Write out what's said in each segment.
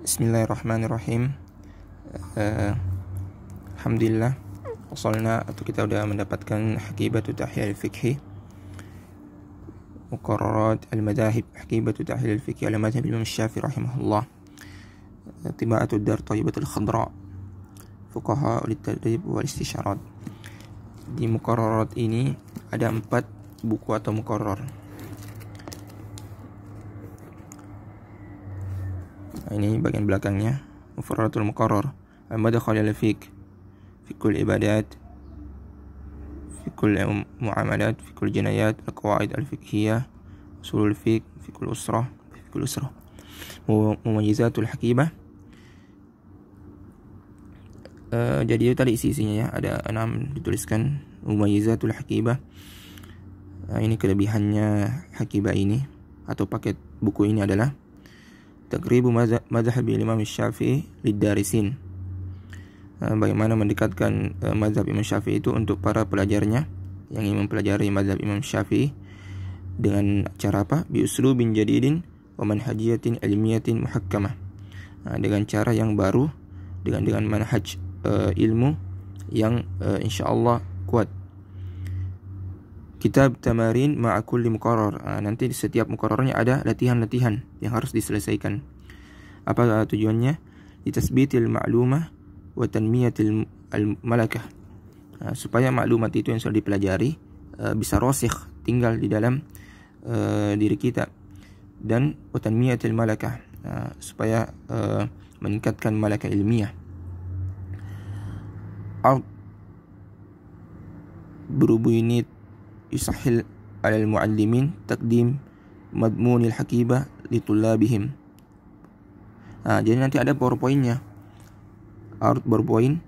Bismillahirrahmanirrahim. Uh, Alhamdulillah. Wasalna atau kita sudah mendapatkan hakibatu al fikhi. Muqarrarat al-madahib hakibatu al fikhi Al-madahib Imam Syafi'i rahimahullah. Eh, Tiba'atu dar al khadra. Fukaha ulit tadrib wal istisharat. Di muqarrarat ini ada empat buku atau muqarrar Nah, ini bagian belakangnya mufradatul muqarrar al-madkhal fiq Fikul ibadat Fikul kull muamalat fi kull jinayat al-qawaid al-fiqhiyah usul fiq fi kull usrah fi kull usrah mumajizatul hakimah uh, jadi tadi isi-isinya ya ada enam dituliskan mumayizatul hakibah uh, eh, ini kelebihannya hakibah ini atau paket buku ini adalah Takribu mazhab Imam Syafi'i lidarisin. Eh, bagaimana mendekatkan eh, mazhab Imam Syafi'i itu untuk para pelajarnya yang ingin mempelajari mazhab Imam Syafi'i dengan cara apa? Biuslu bin jadidin wa manhajiyatin ilmiyatin muhakkamah. Eh, dengan cara yang baru dengan dengan manhaj ilmu yang insyaallah kitab tamarin ma'akul mukoror. Nah, nanti di setiap mukorornya ada latihan-latihan yang harus diselesaikan. Apa ah, tujuannya? ditasbitil ma'lumah wa tanmiyatil malakah. Nah, supaya maklumat itu yang sudah dipelajari ah, bisa rosih tinggal di dalam uh, diri kita. Dan wa tanmiyatil malakah. supaya uh, meningkatkan malakah ilmiah. Al ini yusahil alal muallimin takdim madmunil hakibah litulabihim nah, jadi nanti ada powerpointnya art powerpoint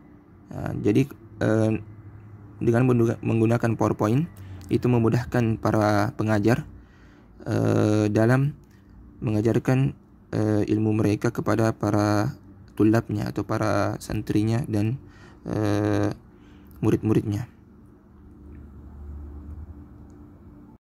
nah, jadi eh, dengan menggunakan powerpoint itu memudahkan para pengajar eh, dalam mengajarkan eh, ilmu mereka kepada para tulabnya atau para santrinya dan eh, murid-muridnya